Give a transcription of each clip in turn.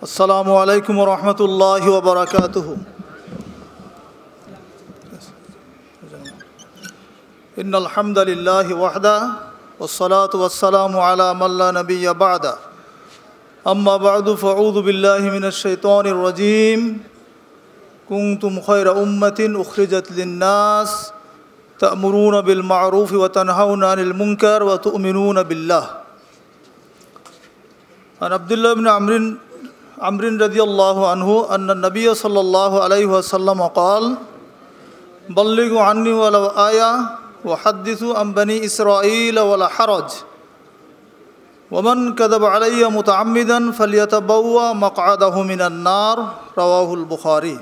السلام عليكم ورحمة الله وبركاته إن الحمد لله وحده والصلاة والسلام على من لا نبي بعد أما بعد فأعوذ بالله من الشيطان الرجيم كنتم خير أمة أخرجت للناس تأمرون بالمعروف وتنهون عن المنكر وتؤمنون بالله عن عبد الله بن عمرو আমরিন রাজি আল্লাহ আনহু আন্না নবী সাল্লাহ আলাইহাসাল্লাম অকাল বল্লিগু আন্নি ওয়ালা আয়া ও হাদ্দিসু আম্বানি ইসরাইল ওয়ালা হারজ ওমন কদব আলাইয়া মুত আমিদান ফালিয়াত বউয়া মকাদা হুমিনার রাহুল বুখারি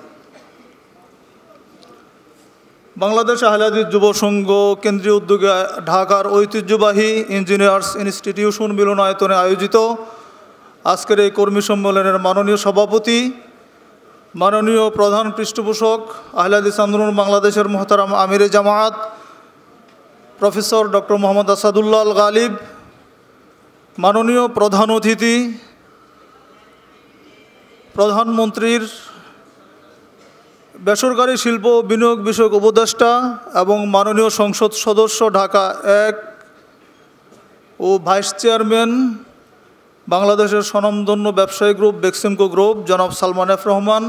বাংলাদেশ আহলাদি যুব সংঘ কেন্দ্রীয় উদ্যোগে ঢাকার ঐতিহ্যবাহী ইঞ্জিনিয়ার্স ইনস্টিটিউশন মিলনায়তনে আয়োজিত আজকের এই কর্মী সম্মেলনের মাননীয় সভাপতি মাননীয় প্রধান পৃষ্ঠপোষক আহলাদ আন্দোলন বাংলাদেশের মহতারাম আমিরে জামাত প্রফেসর ডক্টর মোহাম্মদ আসাদুল্লাহ গালিব মাননীয় প্রধান অতিথি প্রধানমন্ত্রীর বেসরকারি শিল্প বিনিয়োগ বিষয়ক উপদেষ্টা এবং মাননীয় সংসদ সদস্য ঢাকা এক ও ভাইস চেয়ারম্যান বাংলাদেশের স্বনামধন্য ব্যবসায়ী গ্রুপ বেক্সিমকো গ্রুপ জনাব সালমান এফ রহমান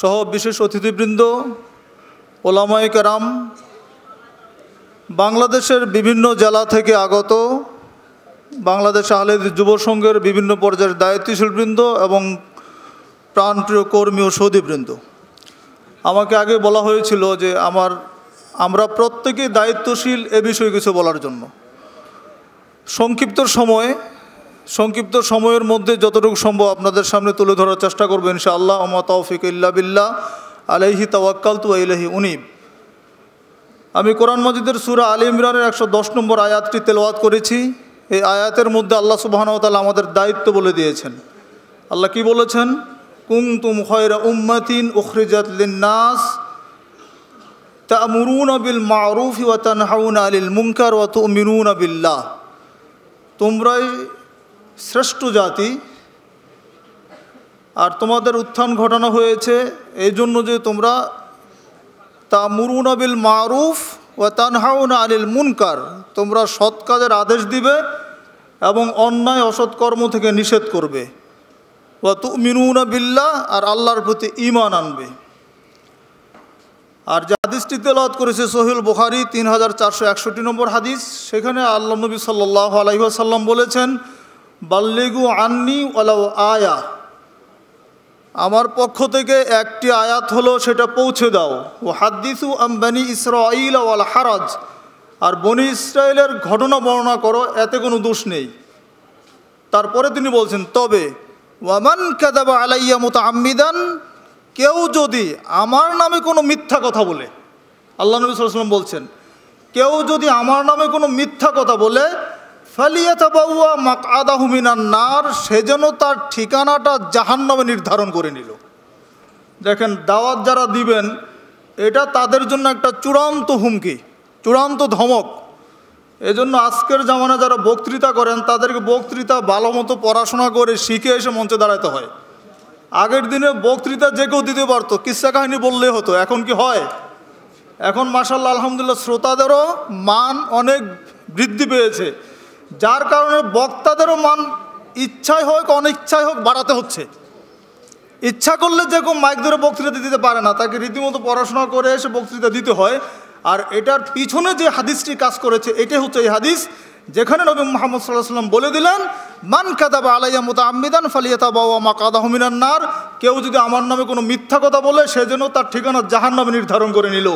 সহ বিশেষ অতিথিবৃন্দ ওলামাই কারাম বাংলাদেশের বিভিন্ন জেলা থেকে আগত বাংলাদেশ আহলে যুবসংঘের বিভিন্ন পর্যায়ের দায়িত্বশীলবৃন্দ এবং প্রাণপ্রিয় কর্মী ও সৌদীবৃন্দ আমাকে আগে বলা হয়েছিল যে আমার আমরা প্রত্যেকেই দায়িত্বশীল এ বিষয়ে কিছু বলার জন্য সংক্ষিপ্ত সময়ে সংক্ষিপ্ত সময়ের মধ্যে যতটুকু সম্ভব আপনাদের সামনে তুলে ধরার চেষ্টা করবো ইনশাআল্লাহ আমা তৌফিক ইল্লা বিল্লাহ আলাইহি তাওয়াক্কাল তু আলহি উনিব আমি কোরআন মজিদের সুরা আলী ইমরানের একশো দশ নম্বর আয়াতটি তেলওয়াত করেছি এই আয়াতের মধ্যে আল্লাহ সুবাহনতাল আমাদের দায়িত্ব বলে দিয়েছেন আল্লাহ কি বলেছেন তুম খয়রা উম্মাতিন উখরিজাত লিন্নাস মুরুন আবিল মারুফ ওয়া হাউন আলিল মুমকার ওয়া মিরুন আবিল্লাহ তোমরাই শ্রেষ্ঠ জাতি আর তোমাদের উত্থান ঘটানো হয়েছে এই জন্য যে তোমরা তা মুরুনবিল মারুফ ও তানহাউন আনিল মুনকার তোমরা সৎ কাজের আদেশ দিবে এবং অন্যায় অসৎকর্ম থেকে নিষেধ করবে ও তু মিনুনা বিল্লাহ আর আল্লাহর প্রতি ইমান আনবে আর হাদিসটিতে তেলাওয়াত করেছে সোহেল বুখারি তিন হাজার চারশো একষট্টি নম্বর হাদিস সেখানে আল্লাহ নবী সাল্লাহ আলহিহাসাল্লাম বলেছেন বাল্লিগু আন্নি ওলাও আয়া আমার পক্ষ থেকে একটি আয়াত হলো সেটা পৌঁছে দাও ও হাদ্দিসু আম্বানি ইসরাইল আল হারাজ আর বনি ইসরায়েলের ঘটনা বর্ণনা করো এতে কোনো দোষ নেই তারপরে তিনি বলছেন তবে ওয়ামান কাদাবা আলাইয়া মতো আম্মিদান কেউ যদি আমার নামে কোনো মিথ্যা কথা বলে আল্লাহ নবী সাল্লাম বলছেন কেউ যদি আমার নামে কোনো মিথ্যা কথা বলে ফালিয়াতাবাউয়া মাক নার সেজন্য তার ঠিকানাটা জাহান্নামে নির্ধারণ করে নিল দেখেন দাওয়াত যারা দিবেন এটা তাদের জন্য একটা চূড়ান্ত হুমকি চূড়ান্ত ধমক এজন্য আজকের জামানা যারা বক্তৃতা করেন তাদেরকে বক্তৃতা ভালো মতো পড়াশোনা করে শিখে এসে মঞ্চে দাঁড়াতে হয় আগের দিনে বক্তৃতা যে কেউ দিতে পারতো কিসা কাহিনী বললে হতো এখন কি হয় এখন মাসাল্লাহ আলহামদুলিল্লাহ শ্রোতাদেরও মান অনেক বৃদ্ধি পেয়েছে যার কারণে বক্তাদেরও মান ইচ্ছাই হোক অনিচ্ছাই হোক বাড়াতে হচ্ছে ইচ্ছা করলে যে কেউ মাইক ধরে বক্তৃতা দিতে পারে না তাকে রীতিমতো পড়াশোনা করে এসে বক্তৃতা দিতে হয় আর এটার পিছনে যে হাদিসটি কাজ করেছে এটাই হচ্ছে এই হাদিস যেখানে নবী মোহাম্মদ সাল্লাহ সাল্লাম বলে দিলেন মান কাদাবা আলাইয়া মোতা আম্মিদান ফালিয়াতা বাবা মা কাদাহমিনার নার কেউ যদি আমার নামে কোনো মিথ্যা কথা বলে সেজন্য তার ঠিকানা জাহান নামে নির্ধারণ করে নিল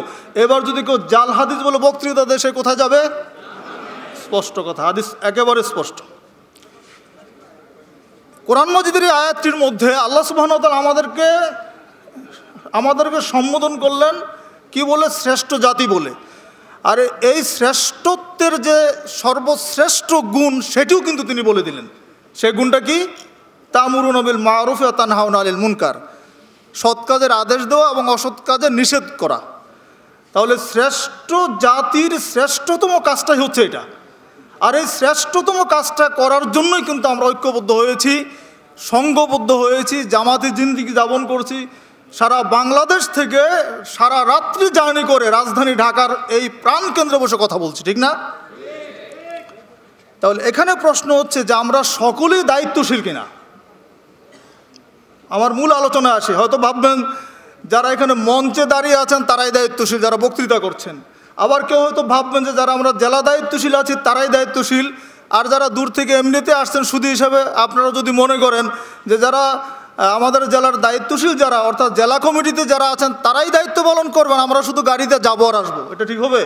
এবার যদি কেউ জাল হাদিস বলে বক্তৃতা দেশে কোথায় যাবে স্পষ্ট কথা হাদিস একেবারে স্পষ্ট কোরআন মজিদের এই আয়াতটির মধ্যে আল্লাহ সুবাহতাল আমাদেরকে আমাদেরকে সম্বোধন করলেন কি বলে শ্রেষ্ঠ জাতি বলে আর এই শ্রেষ্ঠত্বের যে সর্বশ্রেষ্ঠ গুণ সেটিও কিন্তু তিনি বলে দিলেন সে গুণটা কি তামুর নবিল মারুফ তানহাউন আলিল মুনকার সৎ কাজের আদেশ দেওয়া এবং অসৎ কাজে নিষেধ করা তাহলে শ্রেষ্ঠ জাতির শ্রেষ্ঠতম কাজটাই হচ্ছে এটা আর এই শ্রেষ্ঠতম কাজটা করার জন্যই কিন্তু আমরা ঐক্যবদ্ধ হয়েছি সংঘবদ্ধ হয়েছি জামাতি জিন্দিগি যাপন করছি সারা বাংলাদেশ থেকে সারা রাত্রি জার্নি করে রাজধানী ঢাকার এই প্রাণ কেন্দ্রে বসে কথা বলছি ঠিক না তাহলে এখানে প্রশ্ন হচ্ছে যে আমরা সকলেই দায়িত্বশীল কিনা আমার মূল আলোচনায় আসে হয়তো ভাববেন যারা এখানে মঞ্চে দাঁড়িয়ে আছেন তারাই দায়িত্বশীল যারা বক্তৃতা করছেন আবার কেউ হয়তো ভাববেন যে যারা আমরা জেলা দায়িত্বশীল আছি তারাই দায়িত্বশীল আর যারা দূর থেকে এমনিতে আসছেন সুদি হিসাবে আপনারা যদি মনে করেন যে যারা আমাদের জেলার দায়িত্বশীল যারা অর্থাৎ জেলা কমিটিতে যারা আছেন তারাই দায়িত্ব পালন করবেন আমরা শুধু গাড়িতে যাবো আর আসবো এটা ঠিক হবে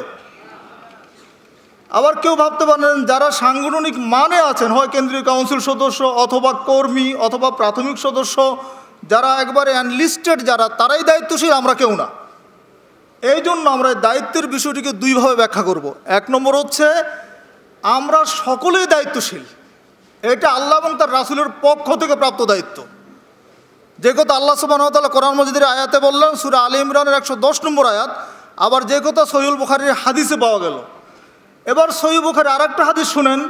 আবার কেউ ভাবতে পারেন যারা সাংগঠনিক মানে আছেন হয় কেন্দ্রীয় কাউন্সিল সদস্য অথবা কর্মী অথবা প্রাথমিক সদস্য যারা একবারে অ্যানলিস্টেড যারা তারাই দায়িত্বশীল আমরা কেউ না এই জন্য আমরা দায়িত্বের বিষয়টিকে দুইভাবে ব্যাখ্যা করব। এক নম্বর হচ্ছে আমরা সকলেই দায়িত্বশীল এটা আল্লাহ এবং তার রাসুলের পক্ষ থেকে প্রাপ্ত দায়িত্ব যে কথা আল্লাহ সুবাহতাল কোরআন মজিদের আয়াতে বললেন সুরা আলী ইমরানের একশো দশ নম্বর আয়াত আবার যে কথা সহিউল বুখারির হাদিসে পাওয়া গেল এবার সহি বুখারি আর একটা হাদিস শুনেন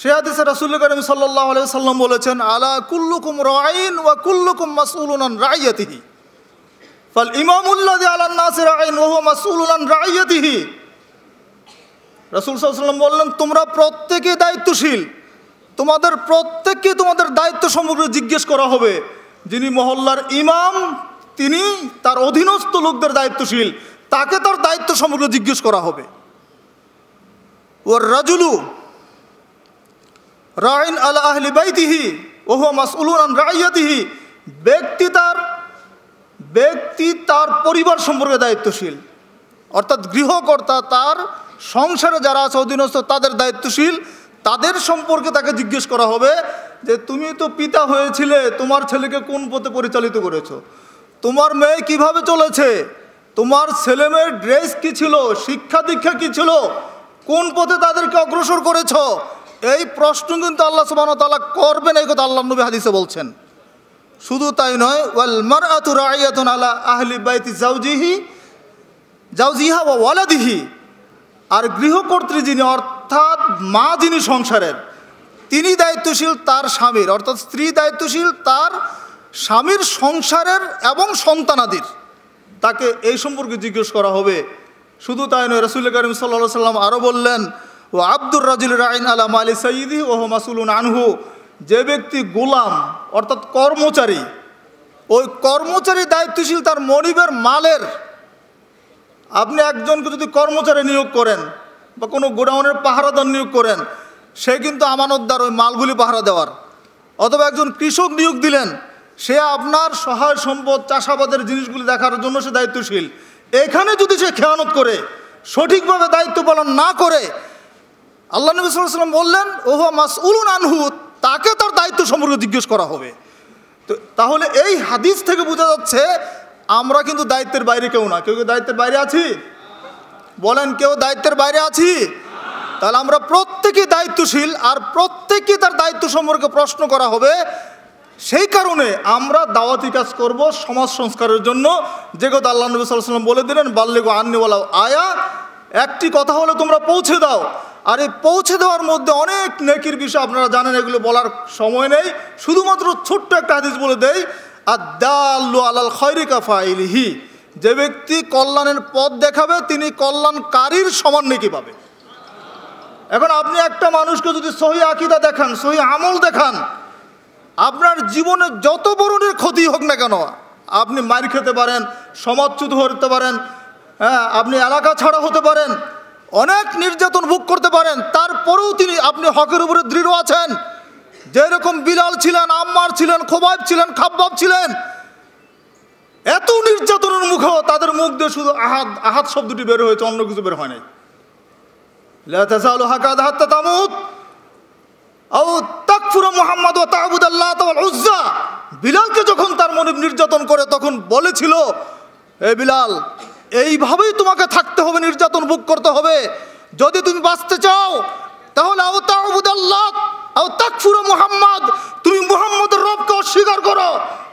সে হাদিসে রাসুল করিম সাল্লাহ আলিয়া সাল্লাম বলেছেন আলা কুল্লুকুম রাইন ওয়া কুল্লুকুম মাসুল রাইয়াতিহি ফল ইমামুল্লাহ আলান নাসির আইন ওহ মাসুল মাসুলান রাইয়াতিহি রসুল সাল্লাম বললেন তোমরা প্রত্যেকে দায়িত্বশীল তোমাদের প্রত্যেককে তোমাদের দায়িত্ব সম্পর্কে জিজ্ঞেস করা হবে যিনি মহল্লার ইমাম তিনি তার অধীনস্থ লোকদের দায়িত্বশীল তাকে তার দায়িত্ব সম্পর্কে জিজ্ঞেস করা হবে ওর রাজুলু রাইন আল আহলি বাইতিহি ওহ মাসউলুন আন রাইয়াতিহি ব্যক্তি তার ব্যক্তি তার পরিবার সম্পর্কে দায়িত্বশীল অর্থাৎ গৃহকর্তা তার সংসারে যারা আছে অধীনস্থ তাদের দায়িত্বশীল তাদের সম্পর্কে তাকে জিজ্ঞেস করা হবে যে তুমি তো পিতা হয়েছিলে তোমার ছেলেকে কোন পথে পরিচালিত করেছ তোমার মেয়ে কিভাবে চলেছে তোমার ছেলে মেয়ের ড্রেস কী ছিল শিক্ষা দীক্ষা কী ছিল কোন পথে তাদেরকে অগ্রসর করেছ এই প্রশ্ন কিন্তু আল্লাহ সুবাহতাল্লাহ করবেন এই কথা আল্লাহ নবী হাদিসে বলছেন শুধু তাই নয় ওয়াল মারাতু রায়াতুন আলা আহলি বাইতি জাউজিহি জাউজিহা ওয়ালাদিহি আর গৃহকর্ত্রী যিনি অর্থাৎ মা যিনি সংসারের তিনি দায়িত্বশীল তার স্বামীর অর্থাৎ স্ত্রী দায়িত্বশীল তার স্বামীর সংসারের এবং সন্তানাদির তাকে এই সম্পর্কে জিজ্ঞেস করা হবে শুধু তাই নয় রসুল করিম সাল্লাহ সাল্লাম আরও বললেন ও আব্দুর রাজিল রাইন আলা মালি সঈদি ওহ মাসুল আনহু যে ব্যক্তি গোলাম অর্থাৎ কর্মচারী ওই কর্মচারী দায়িত্বশীল তার মরিবের মালের আপনি একজনকে যদি কর্মচারী নিয়োগ করেন বা কোনো গোডাউনের পাহারাদার নিয়োগ করেন সে কিন্তু আমানতদার ওই মালগুলি পাহারা দেওয়ার অথবা একজন কৃষক নিয়োগ দিলেন সে আপনার সহায় সম্পদ চাষাবাদের জিনিসগুলি দেখার জন্য সে দায়িত্বশীল এখানে যদি সে খেয়ানত করে সঠিকভাবে দায়িত্ব পালন না করে আল্লাহ নবী সাল্লাম বললেন ওহা মাস উলুন আনহুত সম্পর্কে জিজ্ঞেস করা হবে তো তাহলে এই হাদিস থেকে বোঝা যাচ্ছে আমরা কিন্তু দায়িত্বের বাইরে কেউ না কেউ কেউ দায়িত্বের বাইরে আছি বলেন কেউ দায়িত্বের বাইরে আছি তাহলে আমরা প্রত্যেকে দায়িত্বশীল আর প্রত্যেকে তার দায়িত্ব সম্পর্কে প্রশ্ন করা হবে সেই কারণে আমরা দাওয়াতি কাজ করব সমাজ সংস্কারের জন্য যে কথা আল্লাহ নবী সাল্লাম বলে দিলেন বাল্যেগো আন্নিওয়ালা আয়া একটি কথা হলো তোমরা পৌঁছে দাও আর এই পৌঁছে দেওয়ার মধ্যে অনেক নেকির বিষয় আপনারা জানেন এগুলো বলার সময় নেই শুধুমাত্র ছোট্ট একটা হাদিস বলে দেই আর দাল্লু আলাল খৈরিকা ফাইলিহি যে ব্যক্তি কল্যাণের পথ দেখাবে তিনি কল্যাণকারীর সমান নেকি পাবে এখন আপনি একটা মানুষকে যদি সহি আকিদা দেখান সহি আমল দেখান আপনার জীবনে যত বরণের ক্ষতি হোক না কেন আপনি মার খেতে পারেন সমাজচ্যুত হতে পারেন হ্যাঁ আপনি এলাকা ছাড়া হতে পারেন অনেক নির্যাতন ভোগ করতে পারেন তারপরেও তিনি আপনি হকের উপরে দৃঢ় আছেন যেরকম বিলাল ছিলেন আম্মার ছিলেন খোবাইব ছিলেন খাব্বাব ছিলেন এত নির্যাতনের মুখেও তাদের মুখ দিয়ে শুধু আহাত আহাত শব্দটি বের হয়েছে অন্য কিছু বের হয় নাই বিলালকে যখন তার মনে নির্যাতন করে তখন বলেছিল এ বিলাল এইভাবেই তোমাকে থাকতে হবে নির্যাতন ভোগ করতে হবে যদি তুমি বাঁচতে চাও তাহলে আউতাবুদাল্লাহ তুমি মোহাম্মদের রবকে অস্বীকার করো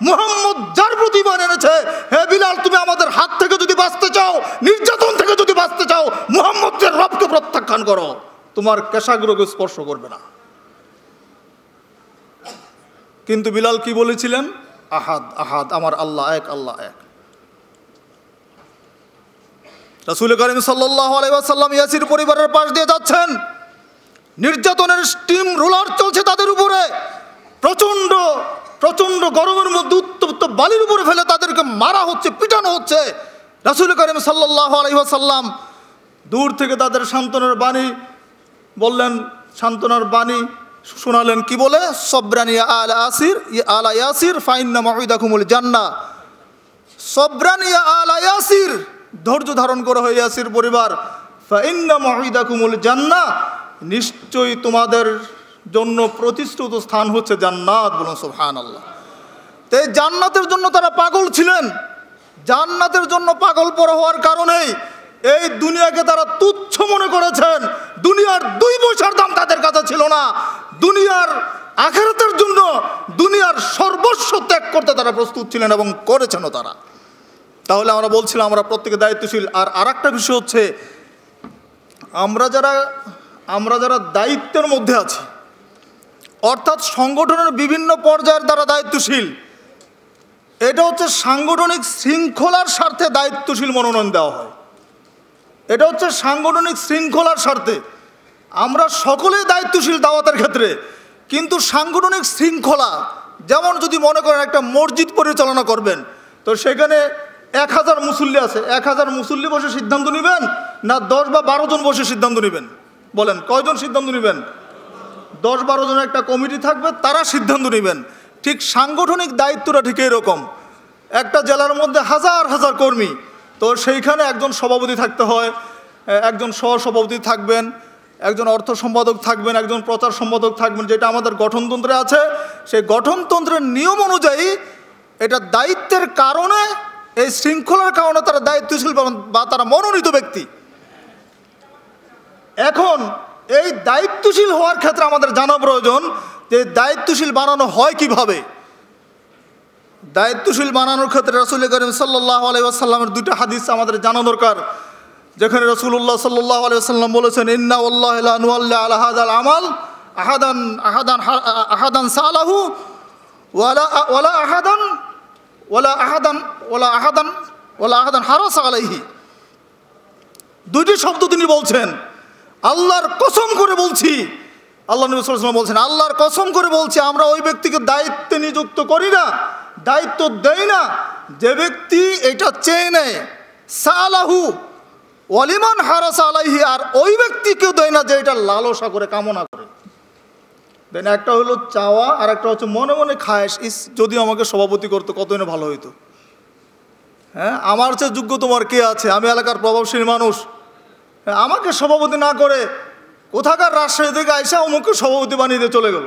মোহাম্মদ যার প্রতি এনেছে হে বিলাল তুমি আমাদের হাত থেকে যদি বাঁচতে চাও নির্যাতন থেকে যদি বাঁচতে চাও মোহাম্মদের রবকে প্রত্যাখ্যান করো তোমার কেশাগ্রকে স্পর্শ করবে না কিন্তু বিলাল কি বলেছিলেন আহাদ আহাদ আমার আল্লাহ এক আল্লাহ এক রাসুল করিম সাল্লাম ইয়াসির পরিবারের পাশ দিয়ে যাচ্ছেন নির্যাতনের স্টিম রোলার চলছে তাদের উপরে প্রচণ্ড প্রচণ্ড গরমের মধ্যে উত্তপ্ত বালির উপরে ফেলে তাদেরকে মারা হচ্ছে পিটানো হচ্ছে রাসুল করিম সাল্লাহ আলহিহাসাল্লাম দূর থেকে তাদের সান্ত্বনার বাণী বললেন সান্ত্বনার বাণী শোনালেন কি বলে সব্রানিয়া আল আসির আলা ইয়াসির ফাইন্না মহিদা কুমুল জান্না সব্রানিয়া আল ধৈর্য ধারণ করা হয়ে আসির পরিবার কুমুল জান্না নিশ্চয়ই তোমাদের জন্য প্রতিষ্ঠিত স্থান হচ্ছে জান্নাত বলুন সোহান আল্লাহ তাই জান্নাতের জন্য তারা পাগল ছিলেন জান্নাতের জন্য পাগল পড়া হওয়ার কারণেই এই দুনিয়াকে তারা তুচ্ছ মনে করেছেন দুনিয়ার দুই পয়সার দাম তাদের কাছে ছিল না দুনিয়ার আখেরাতের জন্য দুনিয়ার সর্বস্ব ত্যাগ করতে তারা প্রস্তুত ছিলেন এবং করেছেনও তারা তাহলে আমরা বলছিলাম আমরা প্রত্যেকে দায়িত্বশীল আর আর একটা বিষয় হচ্ছে আমরা যারা আমরা যারা দায়িত্বের মধ্যে আছি অর্থাৎ সংগঠনের বিভিন্ন পর্যায়ের দ্বারা দায়িত্বশীল এটা হচ্ছে সাংগঠনিক শৃঙ্খলার স্বার্থে দায়িত্বশীল মনোনয়ন দেওয়া হয় এটা হচ্ছে সাংগঠনিক শৃঙ্খলার স্বার্থে আমরা সকলেই দায়িত্বশীল দাওয়াতের ক্ষেত্রে কিন্তু সাংগঠনিক শৃঙ্খলা যেমন যদি মনে করেন একটা মসজিদ পরিচালনা করবেন তো সেখানে এক হাজার মুসল্লি আছে এক হাজার মুসল্লি বসে সিদ্ধান্ত নেবেন না দশ বা বারো জন বসে সিদ্ধান্ত নেবেন বলেন কয়জন সিদ্ধান্ত নেবেন দশ বারো জনের একটা কমিটি থাকবে তারা সিদ্ধান্ত নেবেন ঠিক সাংগঠনিক দায়িত্বটা ঠিক এরকম একটা জেলার মধ্যে হাজার হাজার কর্মী তো সেইখানে একজন সভাপতি থাকতে হয় একজন সহসভাপতি থাকবেন একজন অর্থ সম্পাদক থাকবেন একজন প্রচার সম্পাদক থাকবেন যেটা আমাদের গঠনতন্ত্রে আছে সেই গঠনতন্ত্রের নিয়ম অনুযায়ী এটা দায়িত্বের কারণে এই শৃঙ্খলার কারণে তারা দায়িত্বশীল বা তারা মনোনীত ব্যক্তি এখন এই দায়িত্বশীল হওয়ার ক্ষেত্রে আমাদের জানা প্রয়োজন যে দায়িত্বশীল বানানো হয় কিভাবে দায়িত্বশীল বানানোর ক্ষেত্রে রসুল করিম সাল্লাহ আলাইসাল্লামের দুইটা হাদিস আমাদের জানা দরকার যেখানে রসুল্লাহ সাল্লাহ আলাইসাল্লাম বলেছেন ইন্না আল্লাহ আল্লাহ আমাল আহাদান আহাদান আহাদান সালাহু ওয়ালা ওয়ালা আহাদান ওলা আহাদান ওলা আহাদান ওলা আহাদান হারাস আলাইহি দুইটি শব্দ তিনি বলছেন আল্লাহর কসম করে বলছি আল্লাহ নবী সাল্লাম বলছেন আল্লাহর কসম করে বলছি আমরা ওই ব্যক্তিকে দায়িত্বে নিযুক্ত করি না দায়িত্ব দেয় না যে ব্যক্তি এটা চেয়ে নেয় সালাহু অলিমান হারাস আলাইহি আর ওই ব্যক্তিকেও দেয় না যে এটা লালসা করে কামনা করে দেন একটা হলো চাওয়া আর একটা হচ্ছে মনে মনে খায়স ইস যদি আমাকে সভাপতি করতো কত না ভালো হইতো হ্যাঁ আমার চেয়ে যোগ্য তোমার কে আছে আমি এলাকার প্রভাবশীল মানুষ হ্যাঁ, আমাকে সভাপতি না করে কোথাকার রাজশাহী থেকে আইসা অমুককে সভাপতি বানিয়ে দিয়ে চলে গেল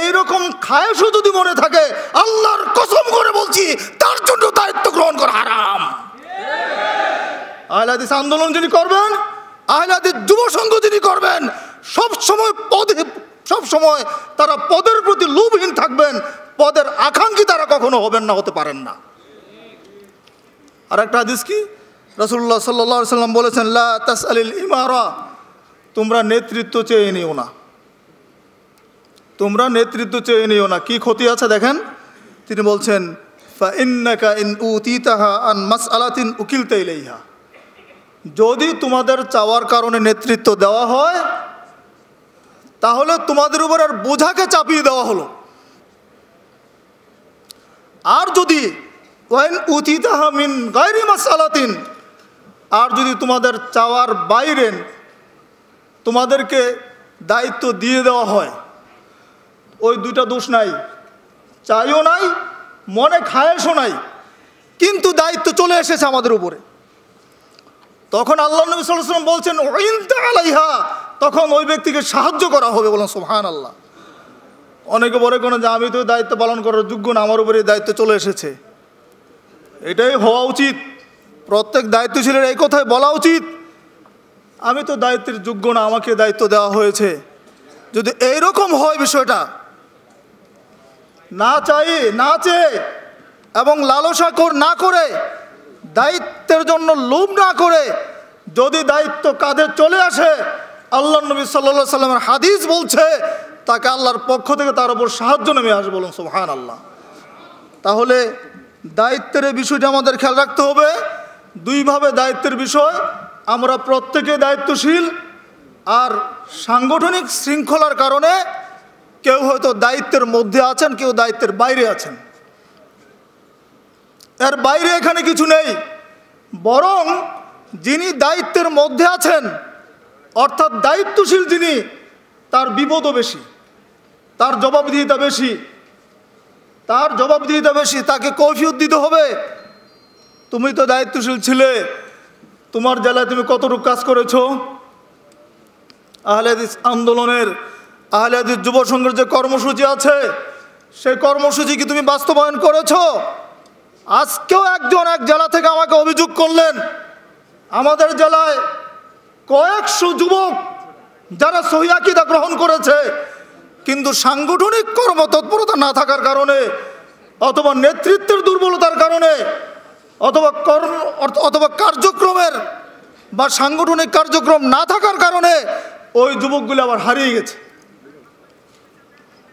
এইরকম খায়সও যদি মনে থাকে আল্লাহর কসম করে বলছি তার জন্য দায়িত্ব গ্রহণ করা হারাম আহলাদিস আন্দোলন যিনি করবেন আহলাদিস যুব সংঘ যিনি করবেন সবসময় পদে সব সময় তারা পদের প্রতি লোভহীন থাকবেন পদের আকাঙ্ক্ষী তারা কখনো হবেন না হতে পারেন না আর একটা হাদিস কি রসুল্লাহ সাল্লা সাল্লাম বলেছেন লা আলিল ইমারা তোমরা নেতৃত্ব চেয়ে নিও না তোমরা নেতৃত্ব চেয়ে নিও না কি ক্ষতি আছে দেখেন তিনি বলছেন যদি তোমাদের চাওয়ার কারণে নেতৃত্ব দেওয়া হয় তাহলে তোমাদের উপর আর বোঝাকে চাপিয়ে দেওয়া হলো আর যদি ওয়েল উথিতাহা গাইরি মাসালাতিন আর যদি তোমাদের চাওয়ার বাইরেন তোমাদেরকে দায়িত্ব দিয়ে দেওয়া হয় ওই দুইটা দোষ নাই চাইও নাই মনে খায়েশও নাই কিন্তু দায়িত্ব চলে এসেছে আমাদের উপরে তখন আল্লাহ নবী সাল্লাম বলছেন ওইন্তা আলাইহা তখন ওই ব্যক্তিকে সাহায্য করা হবে বলুন সোহান আল্লাহ অনেকে বলে কোনো যে আমি তো দায়িত্ব পালন করার যোগ্য না আমার উপরে দায়িত্ব চলে এসেছে এটাই হওয়া উচিত প্রত্যেক দায়িত্বশীলের এই কথায় বলা উচিত আমি তো দায়িত্বের যোগ্য না আমাকে দায়িত্ব দেওয়া হয়েছে যদি এইরকম হয় বিষয়টা না চাই না চেয়ে এবং লালসা না করে দায়িত্বের জন্য লোভ না করে যদি দায়িত্ব কাঁধে চলে আসে আল্লাহ নবী সাল্লা সাল্লামের হাদিস বলছে তাকে আল্লাহর পক্ষ থেকে তার উপর সাহায্য নেমে আসবে বলুন সোহান আল্লাহ তাহলে দায়িত্বের বিষয়টি আমাদের খেয়াল রাখতে হবে দুইভাবে দায়িত্বের বিষয় আমরা প্রত্যেকে দায়িত্বশীল আর সাংগঠনিক শৃঙ্খলার কারণে কেউ হয়তো দায়িত্বের মধ্যে আছেন কেউ দায়িত্বের বাইরে আছেন এর বাইরে এখানে কিছু নেই বরং যিনি দায়িত্বের মধ্যে আছেন অর্থাৎ দায়িত্বশীল যিনি তার বিপদও বেশি তার জবাবদিহিতা বেশি তার জবাবদিহিতা বেশি তাকে কৈফিয়ত দিতে হবে তুমি তো দায়িত্বশীল ছিলে তোমার জেলায় তুমি কতটুকু কাজ করেছ আহলেদিস আন্দোলনের আহলেদিস যুব সংঘের যে কর্মসূচি আছে সেই কর্মসূচি কি তুমি বাস্তবায়ন করেছ আজকেও একজন এক জেলা থেকে আমাকে অভিযোগ করলেন আমাদের জেলায় কয়েকশো যুবক যারা সহিদা গ্রহণ করেছে কিন্তু সাংগঠনিক কর্মতৎপরতা না থাকার কারণে অথবা নেতৃত্বের দুর্বলতার কারণে অথবা কর্ম অথবা কার্যক্রমের বা সাংগঠনিক কার্যক্রম না থাকার কারণে ওই যুবকগুলো আবার হারিয়ে গেছে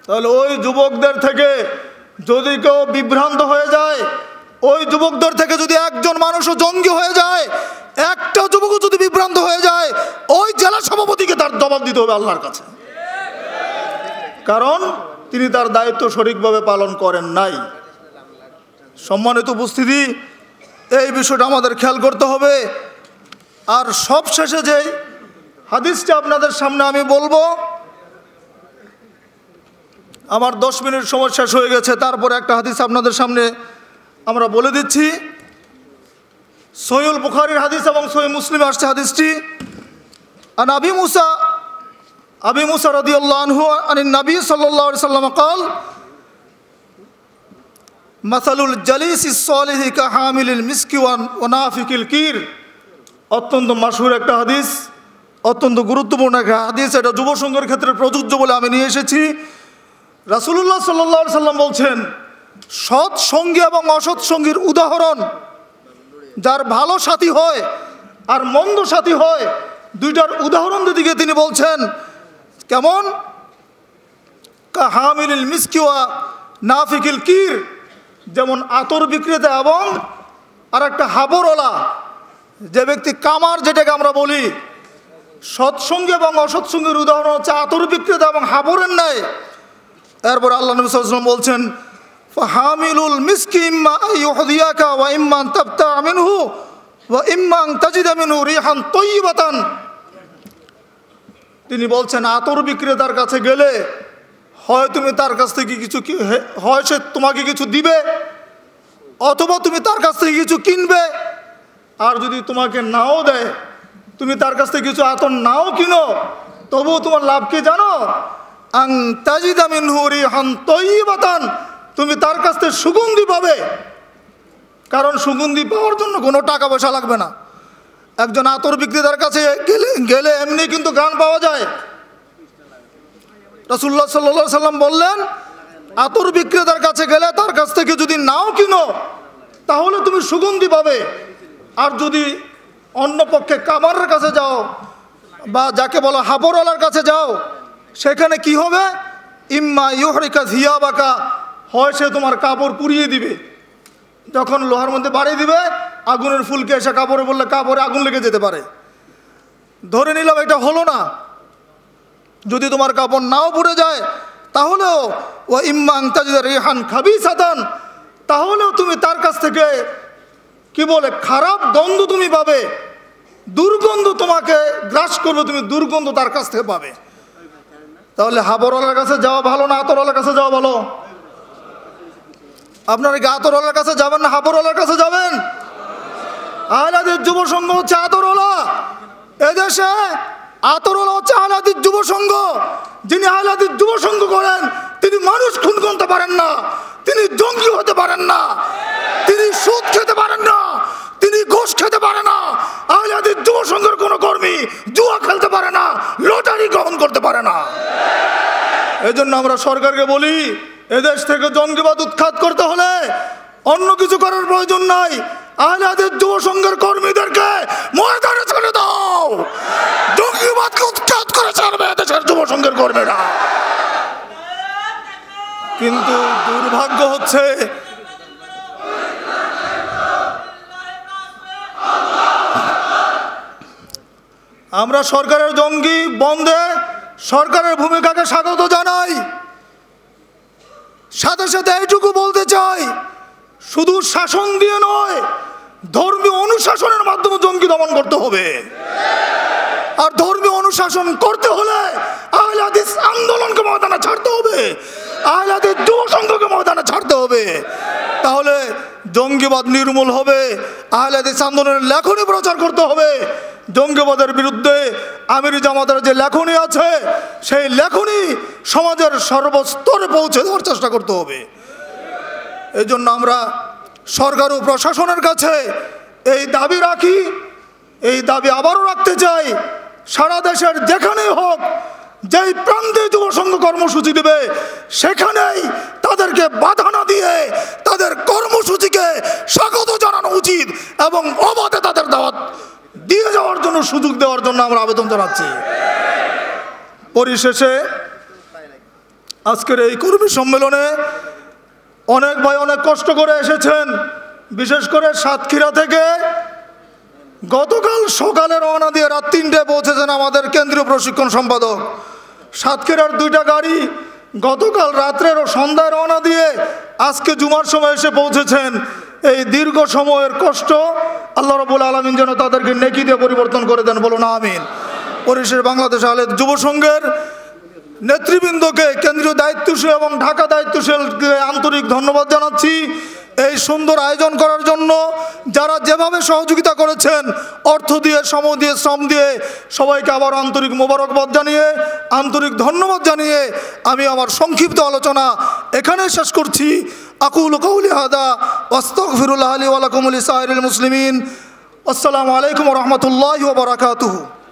তাহলে ওই যুবকদের থেকে যদি কেউ বিভ্রান্ত হয়ে যায় ওই যুবকদের থেকে যদি একজন মানুষও জঙ্গি হয়ে যায় একটা যুবক যদি বিভ্রান্ত হয়ে যায় ওই জেলা সভাপতিকে তার জবাব দিতে হবে আল্লাহর কাছে কারণ তিনি তার দায়িত্ব সঠিকভাবে পালন করেন নাই সম্মানিত উপস্থিতি এই বিষয়টা আমাদের খেয়াল করতে হবে আর সবশেষে যে হাদিসটা আপনাদের সামনে আমি বলবো আমার দশ মিনিট সময় শেষ হয়ে গেছে তারপরে একটা হাদিস আপনাদের সামনে আমরা বলে দিচ্ছি সৈয়ুল বুখারির হাদিস এবং সৈয় মুসলিম আসছে হাদিসটি আর নাবি মুসা আবি মুসা রদিউল্লাহ আনি আন নবী সাল্লাহ সাল্লাম কল মাসালুল জালিস ইসলিহি কাহামিল মিসকি ওয়ান ওনাফিকিল কির অত্যন্ত মাসুর একটা হাদিস অত্যন্ত গুরুত্বপূর্ণ একটা হাদিস এটা যুবসংঘের ক্ষেত্রে প্রযোজ্য বলে আমি নিয়ে এসেছি রাসুলুল্লাহ সাল্লাহ সাল্লাম বলছেন সৎ সঙ্গী এবং অসৎ সঙ্গীর উদাহরণ যার ভালো সাথী হয় আর মন্দ সাথী হয় দুইটার উদাহরণ দিদিকে তিনি বলছেন কেমন হামিল মিসকিওয়া নাফিকিল কির যেমন আতর বিক্রেতা এবং আর একটা হাবরওয়ালা যে ব্যক্তি কামার যেটাকে আমরা বলি সৎসঙ্গে এবং অসৎসঙ্গের উদাহরণ হচ্ছে আতর বিক্রেতা এবং হাবরের ন্যায় এরপর আল্লাহ নবী সাল্লাম বলছেন ফাহামিলুল মিসকি ইম্মা ইউহদিয়াকা ওয়া ইম্মান তাবতা মিনহু ওয়া ইম্মান তাজিদা মিনহু রিহান তাইয়িবাতান তিনি বলছেন আতর বিক্রেতার কাছে গেলে হয় তুমি তার কাছ থেকে কিছু হয় সে তোমাকে কিছু দিবে অথবা তুমি তার কাছ থেকে কিছু কিনবে আর যদি তোমাকে নাও দেয় তুমি তার কাছ থেকে কিছু আতর নাও কিনো তবুও তোমার লাভ কি জানো আং তাজিদামিন হুরি হান তৈবাতান তুমি তার কাছ থেকে সুগন্ধি পাবে কারণ সুগন্ধি পাওয়ার জন্য কোনো টাকা পয়সা লাগবে না একজন আতর বিক্রেতার কাছে গেলে গেলে এমনি কিন্তু গান পাওয়া যায় রসুল্লা সাল্লা সাল্লাম বললেন আতর বিক্রেতার কাছে গেলে তার কাছ থেকে যদি নাও কিনো তাহলে তুমি সুগন্ধি পাবে আর যদি অন্য পক্ষে কামারের কাছে যাও বা যাকে বলো হাবরওয়ালার কাছে যাও সেখানে কি হবে ইম্মা ইহরিকা ধিয়া বাঁকা হয় সে তোমার কাপড় পুড়িয়ে দিবে যখন লোহার মধ্যে বাড়িয়ে দিবে আগুনের ফুলকে এসে কাপড়ে বললে কাপড়ে আগুন লেগে যেতে পারে ধরে নিলাম এটা হলো না যদি তোমার কাপড় নাও পুড়ে যায় তাহলেও ও ইম্মাং তাজিদা রেহান খাবি সাতান তাহলেও তুমি তার কাছ থেকে কি বলে খারাপ গন্ধ তুমি পাবে দুর্গন্ধ তোমাকে গ্রাস করবে তুমি দুর্গন্ধ তার কাছ থেকে পাবে তাহলে হাবরওয়ালার কাছে যাওয়া ভালো না আতরওয়ালার কাছে যাওয়া ভালো আপনারা কি আতরওয়ালার কাছে যাবেন না হাবরওয়ালার কাছে যাবেন আহলাদের যুব সংঘ হচ্ছে আতরওয়ালা এদেশে আতরওয়ালা হচ্ছে আহলাদের যুব সংঘ যিনি আহলাদের যুব সংঘ করেন তিনি মানুষ খুন করতে পারেন না তিনি জঙ্গি হতে পারেন না তিনি সুদ খেতে পারেন না তিনি ঘোষ খেতে পারে না আহলাদের যুব সংঘের কোনো কর্মী জুয়া খেলতে পারে না লটারি গ্রহণ করতে পারে না এজন্য আমরা সরকারকে বলি এদেশ থেকে জঙ্গিবাদ উৎখাত করতে হলে অন্য কিছু করার প্রয়োজন নাই আহলাদের যুব সংঘের কর্মীদেরকে ময়দানে ছেড়ে দাও জঙ্গিবাদকে উৎখাত করে ছাড়বে এদেশের যুব সংঘের কর্মীরা কিন্তু দুর্ভাগ্য হচ্ছে আমরা সরকারের জঙ্গি বন্ধে সরকারের ভূমিকাকে স্বাগত জানাই সাথে সাথে এইটুকু বলতে চাই শুধু শাসন দিয়ে নয় ধর্মীয় অনুশাসনের মাধ্যমে জঙ্গি দমন করতে হবে আর ধর্মীয় অনুশাসন করতে হলে আহলাদিস আন্দোলনকে ময়দানে ছাড়তে হবে আহলাদিস যুব সংঘকে ময়দানে ছাড়তে হবে তাহলে জঙ্গিবাদ নির্মূল হবে আহলাদিস আন্দোলনের লেখনী প্রচার করতে হবে জঙ্গিবাদের বিরুদ্ধে আমির জামাতের যে লেখনি আছে সেই লেখনি সমাজের সর্বস্তরে পৌঁছে দেওয়ার চেষ্টা করতে হবে এই জন্য আমরা সরকার ও প্রশাসনের কাছে এই দাবি রাখি এই দাবি আবারও রাখতে চাই সারা দেশের যেখানেই হোক যেই প্রান্তে যুবসংঘ কর্মসূচি দেবে সেখানেই তাদেরকে বাধা না দিয়ে তাদের কর্মসূচিকে স্বাগত জানানো উচিত এবং অবাধে তাদের দাওয়াত দিয়ে যাওয়ার জন্য সুযোগ দেওয়ার জন্য আমরা আবেদন জানাচ্ছি পরিশেষে আজকের এই কর্মী সম্মেলনে অনেক ভাই অনেক কষ্ট করে এসেছেন বিশেষ করে সাতক্ষীরা থেকে গতকাল সকালে রওনা দিয়ে রাত তিনটে পৌঁছেছেন আমাদের কেন্দ্রীয় প্রশিক্ষণ সম্পাদক সাতক্ষীরার দুইটা গাড়ি গতকাল রাত্রের ও সন্ধ্যায় রওনা দিয়ে আজকে জুমার সময় এসে পৌঁছেছেন এই দীর্ঘ সময়ের কষ্ট আল্লাহ রবুল আলমিন যেন তাদেরকে নেকি দিয়ে পরিবর্তন করে দেন বলুন আমিন পরিশেষ বাংলাদেশ আহলে যুব সংঘের নেতৃবৃন্দকে কেন্দ্রীয় দায়িত্বশীল এবং ঢাকা দায়িত্বশীলকে আন্তরিক ধন্যবাদ জানাচ্ছি এই সুন্দর আয়োজন করার জন্য যারা যেভাবে সহযোগিতা করেছেন অর্থ দিয়ে সময় দিয়ে শ্রম দিয়ে সবাইকে আবার আন্তরিক মোবারকবাদ জানিয়ে আন্তরিক ধন্যবাদ জানিয়ে আমি আমার সংক্ষিপ্ত আলোচনা এখানে শেষ করছি أقول قولي هذا وأستغفر الله لي ولكم ولسائر المسلمين والسلام عليكم ورحمة الله وبركاته